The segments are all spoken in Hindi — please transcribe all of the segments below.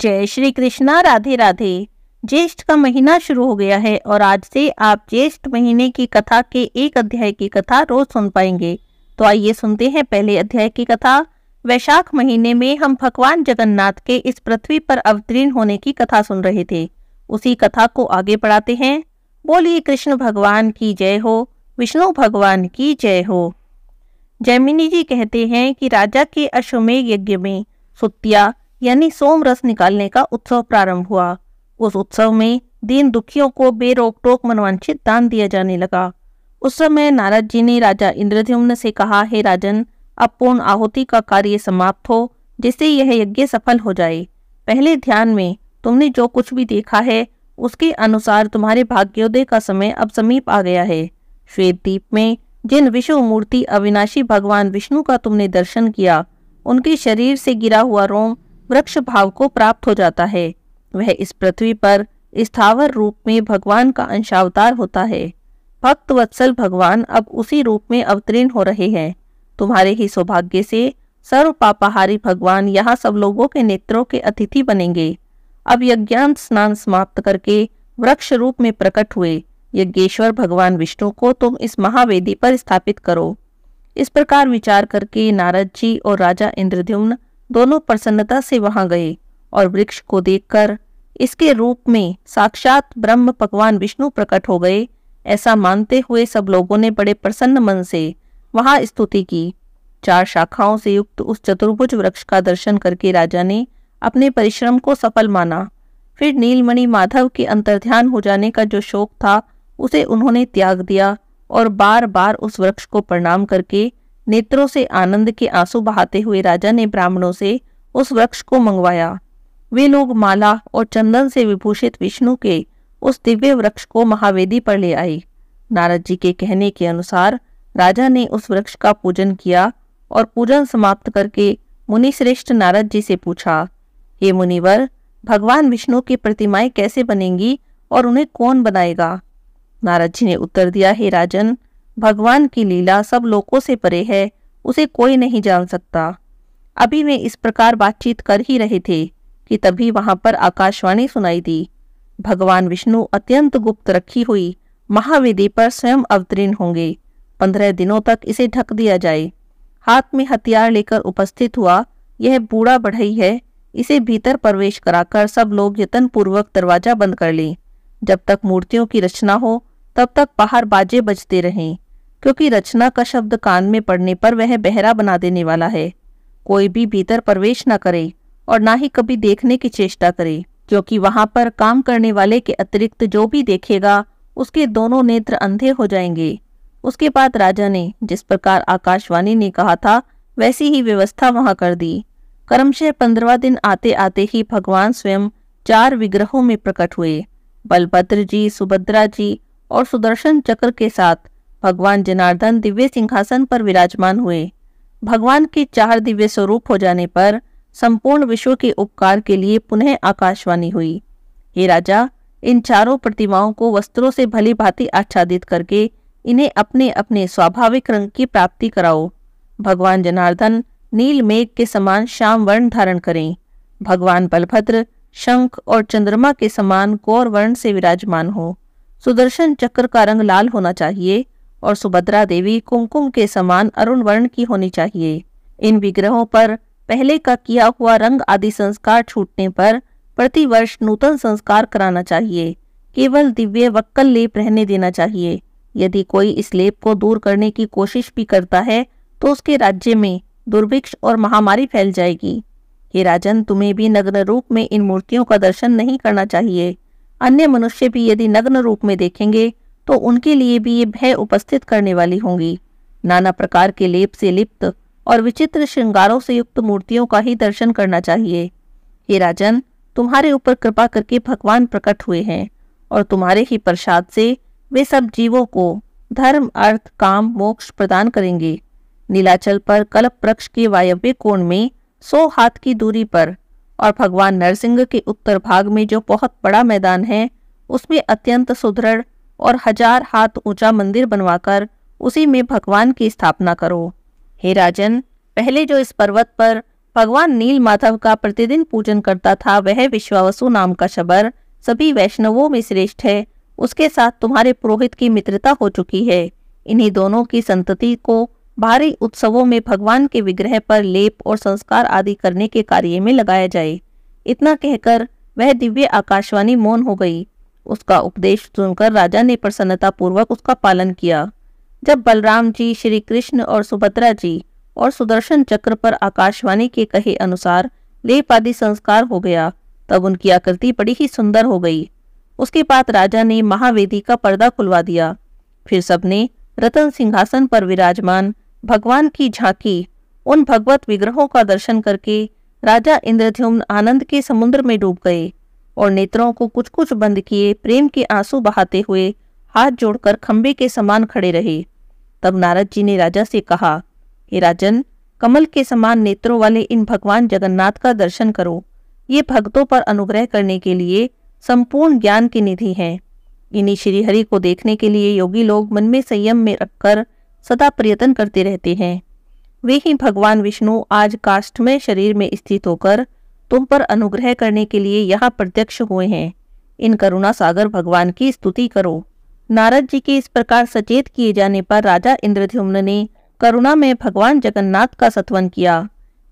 जय श्री कृष्णा राधे राधे ज्येष्ठ का महीना शुरू हो गया है और आज से आप ज्येष्ठ महीने की कथा के एक अध्याय की कथा रोज सुन पाएंगे तो आइए सुनते हैं पहले अध्याय की कथा वैशाख महीने में हम भगवान जगन्नाथ के इस पृथ्वी पर अवतीर्ण होने की कथा सुन रहे थे उसी कथा को आगे बढ़ाते हैं बोलिए कृष्ण भगवान की जय हो विष्णु भगवान की जय हो जैमिनी जी कहते हैं कि राजा के अश्वमेघ यज्ञ में सुत्या यानी सोम रस निकालने का उत्सव प्रारंभ हुआ उस उत्सव में दीन दुखियों को बेरोक टोक मनवांचित दान दिया जाने लगा उस समय नारद जी ने राजा इंद्रद्युम्न से कहा हे राजन अब पूर्ण आहुति का कार्य समाप्त हो जिससे यह यज्ञ सफल हो जाए पहले ध्यान में तुमने जो कुछ भी देखा है उसके अनुसार तुम्हारे भाग्योदय का समय अब समीप आ गया है श्वेत द्वीप में जिन विश्व मूर्ति अविनाशी भगवान विष्णु का तुमने दर्शन किया उनके शरीर से गिरा हुआ रोम वृक्ष भाव को प्राप्त हो जाता है वह इस पृथ्वी पर स्थावर रूप में भगवान का अंशावतार होता है भक्त वत्सल भगवान अब उसी रूप में अवतीर्ण हो रहे हैं तुम्हारे ही सौभाग्य से सर्व पापाहारी भगवान यहाँ सब लोगों के नेत्रों के अतिथि बनेंगे अब यज्ञान स्नान समाप्त करके वृक्ष रूप में प्रकट हुए यज्ञेश्वर भगवान विष्णु को तुम इस महावेदी पर स्थापित करो इस प्रकार विचार करके नारद जी और राजा इंद्रद्युम्न दोनों प्रसन्नता से वहां गए और वृक्ष को देखकर इसके रूप में साक्षात ब्रह्म भगवान विष्णु प्रकट हो गए ऐसा मानते हुए सब लोगों ने बड़े प्रसन्न मन से वहां स्तुति की चार शाखाओं से युक्त उस चतुर्भुज वृक्ष का दर्शन करके राजा ने अपने परिश्रम को सफल माना फिर नीलमणि माधव के अंतर्ध्यान हो जाने का जो शोक था उसे उन्होंने त्याग दिया और बार बार उस वृक्ष को प्रणाम करके नेत्रों से आनंद के आंसू बहाते हुए राजा ने ब्राह्मणों से उस वृक्ष को मंगवाया वे लोग माला और चंदन से विभूषित विष्णु के उस दिव्य वृक्ष को महावेदी पर ले आए नारद जी के कहने के अनुसार राजा ने उस वृक्ष का पूजन किया और पूजन समाप्त करके मुनि श्रेष्ठ नारद जी से पूछा हे मुनिवर भगवान विष्णु की प्रतिमाएं कैसे बनेंगी और उन्हें कौन बनाएगा नारद जी ने उत्तर दिया हे राजन भगवान की लीला सब लोगों से परे है उसे कोई नहीं जान सकता अभी वे इस प्रकार बातचीत कर ही रहे थे कि तभी वहां पर आकाशवाणी सुनाई दी भगवान विष्णु अत्यंत गुप्त रखी हुई महावेदी पर स्वयं अवतीर्ण होंगे पंद्रह दिनों तक इसे ढक दिया जाए हाथ में हथियार लेकर उपस्थित हुआ यह बूढ़ा बढ़ई है इसे भीतर प्रवेश कराकर सब लोग यतन पूर्वक दरवाजा बंद कर लें जब तक मूर्तियों की रचना हो तब तक बाहर बाजे बजते रहें क्योंकि रचना का शब्द कान में पड़ने पर वह बहरा बना देने वाला है कोई भी भीतर प्रवेश न करे और ना ही कभी देखने की चेष्टा करे क्योंकि वहां पर काम करने वाले के अतिरिक्त जो भी देखेगा उसके दोनों नेत्र अंधे हो जाएंगे उसके बाद राजा ने जिस प्रकार आकाशवाणी ने कहा था वैसी ही व्यवस्था वहां कर दी कर्मशः पंद्रवा दिन आते आते ही भगवान स्वयं चार विग्रहों में प्रकट हुए बलभद्र जी सुभद्रा जी और सुदर्शन चक्र के साथ भगवान जनार्दन दिव्य सिंहासन पर विराजमान हुए भगवान के चार दिव्य स्वरूप हो जाने पर संपूर्ण विश्व के उपकार के लिए पुनः आकाशवाणी हुई हे राजा इन चारों प्रतिमाओं को वस्त्रों से भली भांति आच्छादित करके इन्हें अपने अपने स्वाभाविक रंग की प्राप्ति कराओ भगवान जनार्दन नील मेघ के समान श्याम वर्ण धारण करें भगवान बलभद्र शंख और चंद्रमा के समान गौर वर्ण से विराजमान हो सुदर्शन चक्र का रंग लाल होना चाहिए और सुभद्रा देवी कुमकुम के समान अरुण वर्ण की होनी चाहिए इन विग्रहों पर पहले का किया हुआ रंग आदि संस्कार छूटने पर प्रतिवर्ष नूतन संस्कार कराना चाहिए केवल दिव्य वक्कल लेप रहने देना चाहिए यदि कोई इस लेप को दूर करने की कोशिश भी करता है तो उसके राज्य में दुर्भिक्ष और महामारी फैल जाएगी हे राजन तुम्हें भी नग्न रूप में इन मूर्तियों का दर्शन नहीं करना चाहिए अन्य मनुष्य भी यदि नग्न रूप में देखेंगे तो उनके लिए भी ये भय उपस्थित करने वाली होंगी नाना प्रकार के लेप से लिप्त और विचित्र श्रृंगारों से युक्त मूर्तियों का ही दर्शन करना चाहिए हे राजन तुम्हारे ऊपर कृपा करके भगवान प्रकट हुए हैं और तुम्हारे ही प्रसाद से वे सब जीवों को धर्म अर्थ काम मोक्ष प्रदान करेंगे नीलाचल पर कल्प वृक्ष के वायव्य कोण में सौ हाथ की दूरी पर और भगवान नरसिंह के उत्तर भाग में जो बहुत बड़ा मैदान है उसमें अत्यंत सुदृढ़ और हजार हाथ ऊंचा मंदिर बनवाकर उसी में भगवान की स्थापना करो हे राजन पहले जो इस पर्वत पर भगवान नील माधव का प्रतिदिन पूजन करता था वह विश्वावसु नाम का शबर सभी वैष्णवों में श्रेष्ठ है उसके साथ तुम्हारे पुरोहित की मित्रता हो चुकी है इन्हीं दोनों की संतति को भारी उत्सवों में भगवान के विग्रह पर लेप और संस्कार आदि करने के कार्य में लगाया जाए इतना कहकर वह दिव्य आकाशवाणी मौन हो गई उसका उपदेश सुनकर राजा ने प्रसन्नता पूर्वक उसका पालन किया जब बलराम जी श्री कृष्ण और सुभद्रा जी और सुदर्शन चक्र पर आकाशवाणी के कहे अनुसार लेप आदि संस्कार हो गया तब उनकी आकृति बड़ी ही सुंदर हो गई उसके बाद राजा ने महावेदी का पर्दा खुलवा दिया फिर सबने रतन सिंहासन पर विराजमान भगवान की झांकी उन भगवत विग्रहों का दर्शन करके राजा इंद्रध्युम्न आनंद के समुद्र में डूब गए और नेत्रों को कुछ कुछ बंद किए प्रेम के आंसू बहाते हुए हाथ जोड़कर खंबे के समान खड़े रहे तब नारद जी ने राजा से कहा हे राजन कमल के समान नेत्रों वाले इन भगवान जगन्नाथ का दर्शन करो ये भक्तों पर अनुग्रह करने के लिए संपूर्ण ज्ञान की निधि है इन्हीं श्रीहरि को देखने के लिए योगी लोग मन में संयम में रखकर सदा प्रयत्न करते रहते हैं वे ही भगवान विष्णु आज काष्ठमय शरीर में स्थित होकर तुम पर अनुग्रह करने के लिए यहाँ प्रत्यक्ष हुए हैं इन करुणा सागर भगवान की स्तुति करो नारद जी के इस प्रकार सचेत किए जाने पर राजा इंद्रध्युम्न ने करुणा में भगवान जगन्नाथ का सत्वन किया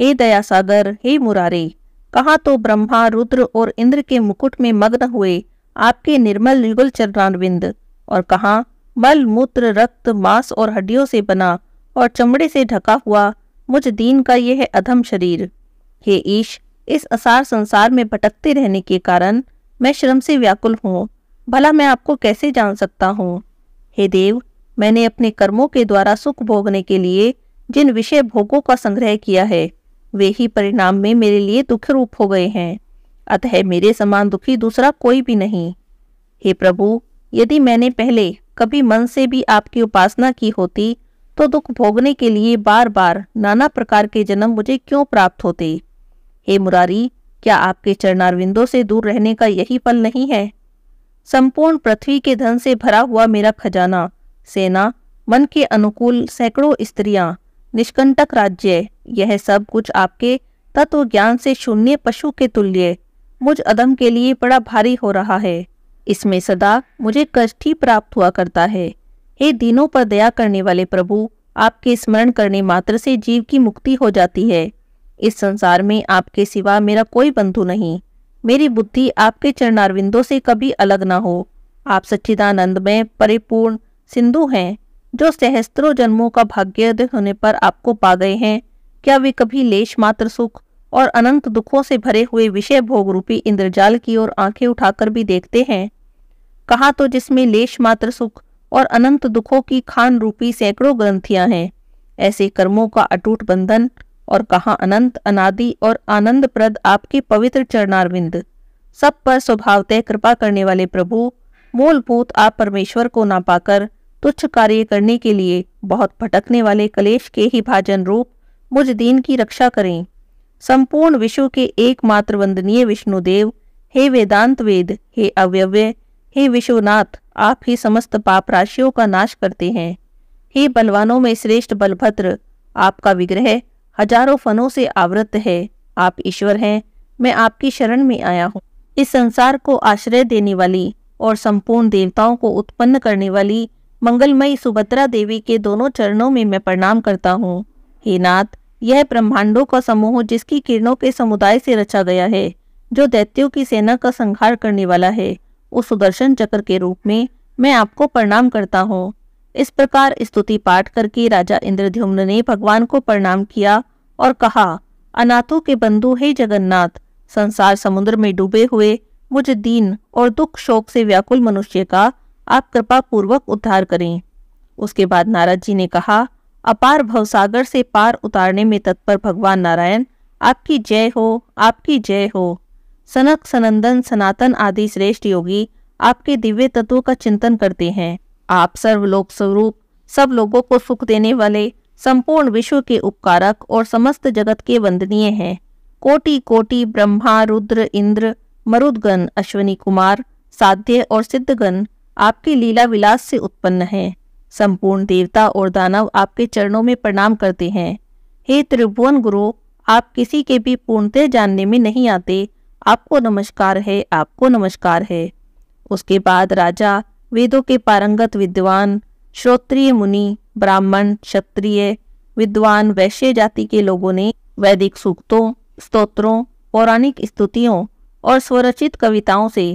हे दया सागर हे मुरारे कहा तो ब्रह्मा रुद्र और इंद्र के मुकुट में मग्न हुए आपके निर्मल युगल चरणारविंद और कहा मल मूत्र रक्त मांस और हड्डियों से बना और चमड़े से ढका हुआ मुझ दीन का यह अधम शरीर हे ईश इस असार संसार में भटकते रहने के कारण मैं श्रम से व्याकुल हूँ भला मैं आपको कैसे जान सकता हूँ हे देव मैंने अपने कर्मों के द्वारा सुख भोगने के लिए जिन विषय भोगों का संग्रह किया है वे ही परिणाम में मेरे लिए दुख रूप हो गए हैं अतः मेरे समान दुखी दूसरा कोई भी नहीं हे प्रभु यदि मैंने पहले कभी मन से भी आपकी उपासना की होती तो दुख भोगने के लिए बार बार नाना प्रकार के जन्म मुझे क्यों प्राप्त होते हे मुरारी क्या आपके चरणारविंदों से दूर रहने का यही पल नहीं है संपूर्ण पृथ्वी के धन से भरा हुआ मेरा खजाना सेना मन के अनुकूल सैकड़ों स्त्रियां निष्कंटक राज्य यह सब कुछ आपके तत्व ज्ञान से शून्य पशु के तुल्य मुझ अदम के लिए बड़ा भारी हो रहा है इसमें सदा मुझे कष्ट ही प्राप्त हुआ करता है हे दिनों पर दया करने वाले प्रभु आपके स्मरण करने मात्र से जीव की मुक्ति हो जाती है इस संसार में आपके सिवा मेरा कोई बंधु नहीं मेरी बुद्धि आपके चरणारविंदों से कभी अलग ना हो आप सच्चिदानंद में परिपूर्ण सिंधु हैं जो सहस्त्रों जन्मों का भाग्य होने पर आपको पा गए हैं क्या वे कभी लेश मात्र सुख और अनंत दुखों से भरे हुए विषय भोग रूपी इंद्रजाल की ओर आंखें उठाकर भी देखते हैं कहा तो जिसमें लेश मात्र सुख और अनंत दुखों की खान रूपी सैकड़ों ग्रंथियां हैं ऐसे कर्मों का अटूट बंधन और कहा अनंत अनादि और आनंद प्रद आपके पवित्र चरणारविंद सब पर स्वभावतः कृपा करने वाले प्रभु मूलभूत आप परमेश्वर को ना पाकर तुच्छ कार्य करने के लिए बहुत भटकने वाले कलेश के ही भाजन रूप मुझ दीन की रक्षा करें संपूर्ण विश्व के एकमात्र वंदनीय विष्णुदेव हे वेदांत वेद हे अव्यव्य हे विश्वनाथ आप ही समस्त पाप राशियों का नाश करते हैं हे बलवानों में श्रेष्ठ बलभद्र आपका विग्रह हजारों फनों से आवृत है आप ईश्वर हैं मैं आपकी शरण में आया हूँ इस संसार को आश्रय देने वाली और संपूर्ण देवताओं को उत्पन्न करने वाली मंगलमयी सुभद्रा देवी के दोनों चरणों में मैं प्रणाम करता हूँ हे नाथ यह ब्रह्मांडों का समूह जिसकी किरणों के समुदाय से रचा गया है जो दैत्यों की सेना का संहार करने वाला है उस सुदर्शन चक्र के रूप में मैं आपको प्रणाम करता हूँ इस प्रकार स्तुति पाठ करके राजा इंद्रद्युम्न ने भगवान को प्रणाम किया और कहा अनाथों के बंधु हे जगन्नाथ संसार समुद्र में डूबे हुए मुझ दीन और दुख शोक से व्याकुल मनुष्य का आप कृपा पूर्वक उद्धार करें उसके बाद नारद जी ने कहा अपार भवसागर से पार उतारने में तत्पर भगवान नारायण आपकी जय हो आपकी जय हो सनक सनंदन सनातन आदि श्रेष्ठ योगी आपके दिव्य तत्वों का चिंतन करते हैं आप सर्वलोक स्वरूप सब लोगों को सुख देने वाले संपूर्ण विश्व के उपकारक और समस्त जगत के वंदनीय हैं कोटि कोटि ब्रह्मा रुद्र इंद्र मरुदगण अश्वनी कुमार साध्य और सिद्धगण आपके लीला विलास से उत्पन्न हैं संपूर्ण देवता और दानव आपके चरणों में प्रणाम करते हैं हे त्रिभुवन गुरु आप किसी के भी पूर्णतः जानने में नहीं आते आपको नमस्कार है आपको नमस्कार है उसके बाद राजा वेदों के पारंगत विद्वान श्रोत्रिय मुनि ब्राह्मण क्षत्रिय विद्वान वैश्य जाति के लोगों ने वैदिक सूक्तों स्तोत्रों पौराणिक स्तुतियों और स्वरचित कविताओं से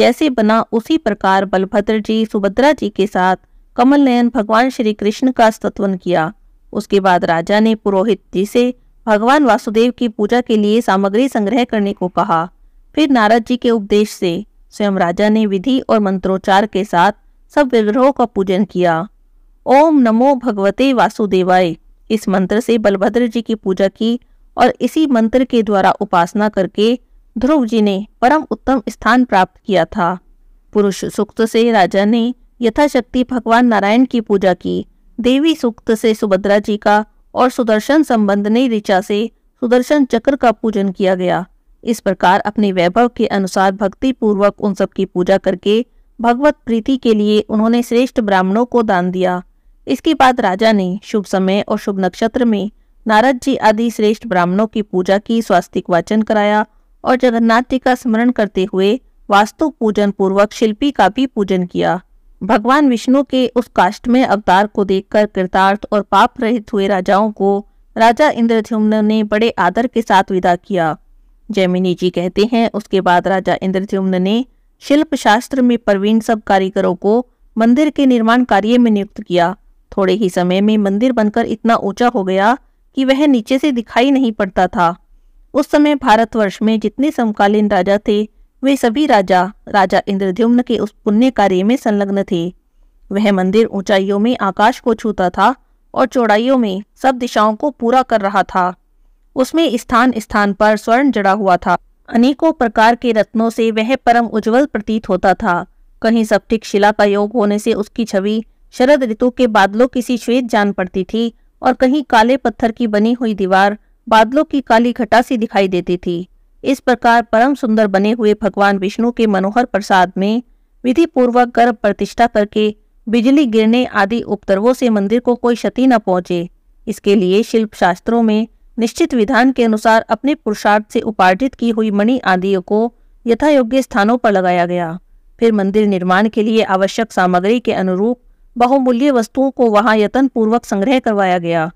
जैसे बना उसी प्रकार बलभद्र जी सुभद्रा जी के साथ कमल नयन भगवान श्री कृष्ण का स्तत्वन किया उसके बाद राजा ने पुरोहित जी से भगवान वासुदेव की पूजा के लिए सामग्री संग्रह करने को कहा फिर नारद जी के उपदेश से स्वयं राजा ने विधि और मंत्रोच्चार के साथ सब विग्रहों का पूजन किया ओम नमो भगवते वासुदेवाय इस मंत्र से बलभद्र जी की पूजा की और इसी मंत्र के द्वारा उपासना करके ध्रुव जी ने परम उत्तम स्थान प्राप्त किया था पुरुष सूक्त से राजा ने यथाशक्ति भगवान नारायण की पूजा की देवी सूक्त से सुभद्रा जी का और सुदर्शन संबंध ने ऋचा से सुदर्शन चक्र का पूजन किया गया इस प्रकार अपने वैभव के अनुसार भक्ति पूर्वक उन सबकी पूजा करके भगवत प्रीति के लिए उन्होंने श्रेष्ठ ब्राह्मणों को दान दिया इसके बाद राजा ने शुभ समय और शुभ नक्षत्र में नारद जी आदि श्रेष्ठ ब्राह्मणों की पूजा की स्वास्तिक वाचन कराया और जगन्नाथ जी का स्मरण करते हुए वास्तु पूजन पूर्वक शिल्पी का भी पूजन किया भगवान विष्णु के उस काष्ट में अवतार को देखकर कृतार्थ और पाप रहित हुए राजाओं को राजा इंद्रध्युम्न ने बड़े आदर के साथ विदा किया जैमिनी जी कहते हैं उसके बाद राजा इंद्रद्युम्न ने शिल्प शास्त्र में प्रवीण सब कारीगरों को मंदिर के निर्माण कार्य में नियुक्त किया थोड़े ही समय में मंदिर बनकर इतना ऊंचा हो गया कि वह नीचे से दिखाई नहीं पड़ता था उस समय भारतवर्ष में जितने समकालीन राजा थे वे सभी राजा राजा इंद्रद्युम्न के उस पुण्य कार्य में संलग्न थे वह मंदिर ऊंचाइयों में आकाश को छूता था और चौड़ाइयों में सब दिशाओं को पूरा कर रहा था उसमें स्थान स्थान पर स्वर्ण जड़ा हुआ था अनेकों प्रकार के रत्नों से वह परम उज्जवल प्रतीत होता था कहीं सप्टिक शिला का योग होने से उसकी छवि शरद ऋतु के बादलों की सी श्वेत जान पड़ती थी और कहीं काले पत्थर की बनी हुई दीवार बादलों की काली घटा सी दिखाई देती थी इस प्रकार परम सुंदर बने हुए भगवान विष्णु के मनोहर प्रसाद में विधि पूर्वक गर्भ प्रतिष्ठा करके बिजली गिरने आदि उपद्रवों से मंदिर को कोई क्षति न पहुंचे इसके लिए शिल्प शास्त्रों में निश्चित विधान के अनुसार अपने पुरुषार्थ से उपार्जित की हुई मणि आदि को यथायोग्य स्थानों पर लगाया गया फिर मंदिर निर्माण के लिए आवश्यक सामग्री के अनुरूप बहुमूल्य वस्तुओं को वहां यतन पूर्वक संग्रह करवाया गया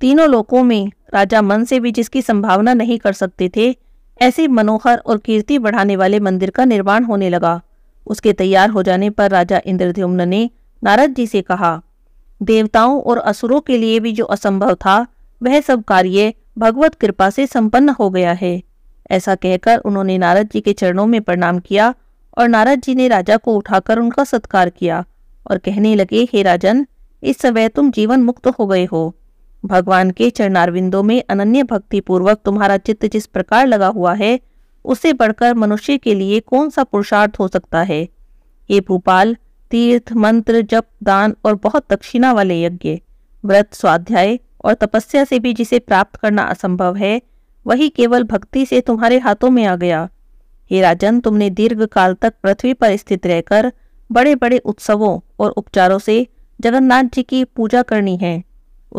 तीनों लोकों में राजा मन से भी जिसकी संभावना नहीं कर सकते थे ऐसे मनोहर और कीर्ति बढ़ाने वाले मंदिर का निर्माण होने लगा उसके तैयार हो जाने पर राजा इंद्रद्युम्न ने नारद जी से कहा देवताओं और असुरों के लिए भी जो असंभव था वह सब कार्य भगवत कृपा से संपन्न हो गया है ऐसा कहकर उन्होंने नारद जी के चरणों में प्रणाम किया और नारद जी ने राजा को उठाकर उनका सत्कार किया और कहने लगे हे राजन इस समय तुम जीवन मुक्त हो गए हो भगवान के चरणारविंदों में अनन्य भक्ति पूर्वक तुम्हारा चित्त जिस प्रकार लगा हुआ है उसे बढ़कर मनुष्य के लिए कौन सा पुरुषार्थ हो सकता है ये भूपाल तीर्थ मंत्र जप दान और बहुत दक्षिणा वाले यज्ञ व्रत स्वाध्याय और तपस्या से भी जिसे प्राप्त करना असंभव है वही केवल भक्ति से तुम्हारे हाथों में आ गया हे राजन तुमने दीर्घ काल तक पृथ्वी पर स्थित रहकर बड़े बड़े उत्सवों और उपचारों से जगन्नाथ जी की पूजा करनी है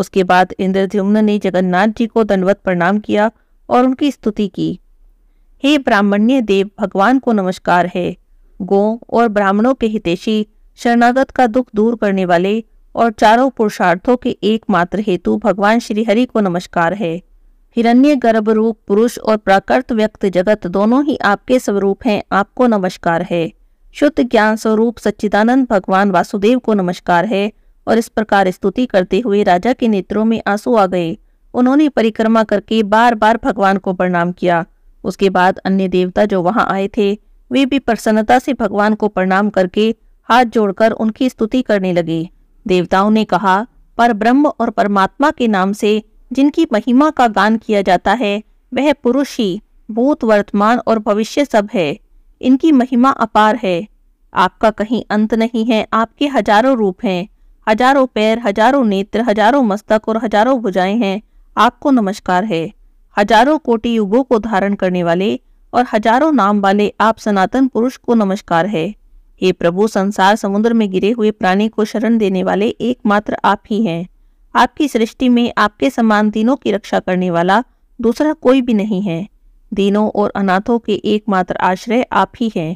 उसके बाद इंद्रद्युम्न ने जगन्नाथ जी को दंडवत प्रणाम किया और उनकी स्तुति की हे ब्राह्मण्य देव भगवान को नमस्कार है गो और ब्राह्मणों के हितेशी शरणागत का दुख दूर करने वाले और चारों पुरुषार्थों के एकमात्र हेतु भगवान श्रीहरि को नमस्कार है हिरण्य गर्भ रूप पुरुष और प्राकृत व्यक्त जगत दोनों ही आपके स्वरूप हैं आपको नमस्कार है शुद्ध ज्ञान स्वरूप सच्चिदानंद भगवान वासुदेव को नमस्कार है और इस प्रकार स्तुति करते हुए राजा के नेत्रों में आंसू आ गए उन्होंने परिक्रमा करके बार बार भगवान को प्रणाम किया उसके बाद अन्य देवता जो वहां आए थे वे भी प्रसन्नता से भगवान को प्रणाम करके हाथ जोड़कर उनकी स्तुति करने लगे देवताओं ने कहा पर ब्रह्म और परमात्मा के नाम से जिनकी महिमा का गान किया जाता है वह पुरुष ही भूत वर्तमान और भविष्य सब है इनकी महिमा अपार है आपका कहीं अंत नहीं है आपके हजारों रूप हैं हजारों पैर हजारों नेत्र हजारों मस्तक और हजारों भुजाएं हैं आपको नमस्कार है हजारों कोटि युगों को धारण करने वाले और हजारों नाम वाले आप सनातन पुरुष को नमस्कार है हे प्रभु संसार समुद्र में गिरे हुए प्राणी को शरण देने वाले एकमात्र आप ही हैं आपकी सृष्टि में आपके समान दीनों की रक्षा करने वाला दूसरा कोई भी नहीं है दीनों और अनाथों के एकमात्र आश्रय आप ही हैं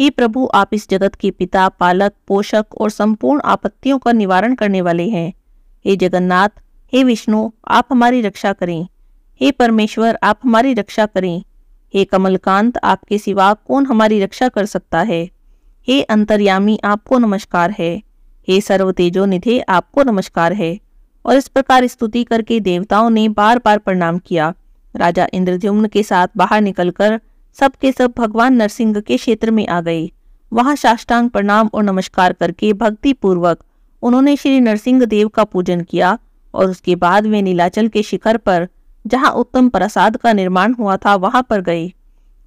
हे प्रभु आप इस जगत के पिता पालक पोषक और संपूर्ण आपत्तियों का निवारण करने वाले हैं हे जगन्नाथ हे विष्णु आप हमारी रक्षा करें हे परमेश्वर आप हमारी रक्षा करें हे कमलकांत आपके सिवा कौन हमारी रक्षा कर सकता है हे अंतर्यामी आपको नमस्कार है हे सर्व तेजो निधे आपको नमस्कार है और इस प्रकार स्तुति करके देवताओं ने बार बार प्रणाम किया राजा इंद्रद्युम्न के साथ बाहर निकलकर सबके सब भगवान नरसिंह के क्षेत्र में आ गए वहां साष्टांग प्रणाम और नमस्कार करके भक्ति पूर्वक उन्होंने श्री नरसिंह देव का पूजन किया और उसके बाद वे नीलाचल के शिखर पर जहां उत्तम प्रसाद का निर्माण हुआ था वहां पर गए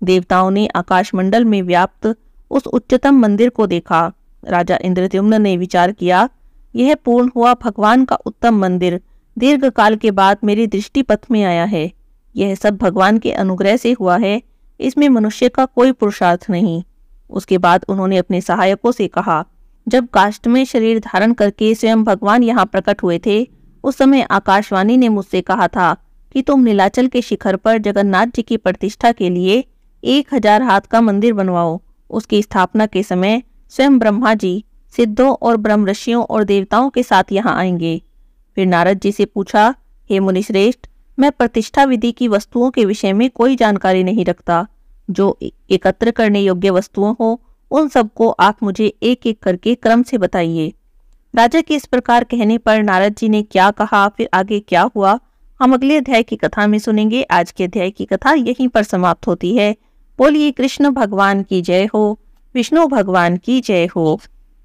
देवताओं ने आकाशमंडल में व्याप्त उस उच्चतम मंदिर को देखा राजा इंद्रद्युम्न ने विचार किया यह पूर्ण हुआ भगवान का उत्तम मंदिर दीर्घ काल के बाद मेरी दृष्टि पथ में आया है यह सब भगवान के अनुग्रह से हुआ है इसमें मनुष्य का कोई पुरुषार्थ नहीं उसके बाद उन्होंने अपने सहायकों से कहा जब काष्ट में शरीर धारण करके स्वयं भगवान यहाँ प्रकट हुए थे उस समय आकाशवाणी ने मुझसे कहा था कि तुम नीलाचल के शिखर पर जगन्नाथ जी की प्रतिष्ठा के लिए एक हजार हाथ का मंदिर बनवाओ उसकी स्थापना के समय स्वयं ब्रह्मा जी सिद्धों और ब्रह्म ऋषियों और देवताओं के साथ यहाँ आएंगे फिर नारद जी से पूछा हे मुनिश्रेष्ठ मैं प्रतिष्ठा विधि की वस्तुओं के विषय में कोई जानकारी नहीं रखता जो एकत्र करने योग्य वस्तुओं हो उन सबको आप मुझे एक एक करके क्रम से बताइए राजा के इस प्रकार कहने पर नारद जी ने क्या कहा फिर आगे क्या हुआ हम अगले अध्याय की कथा में सुनेंगे आज के अध्याय की कथा यहीं पर समाप्त होती है बोलिए कृष्ण भगवान की जय हो विष्णु भगवान की जय हो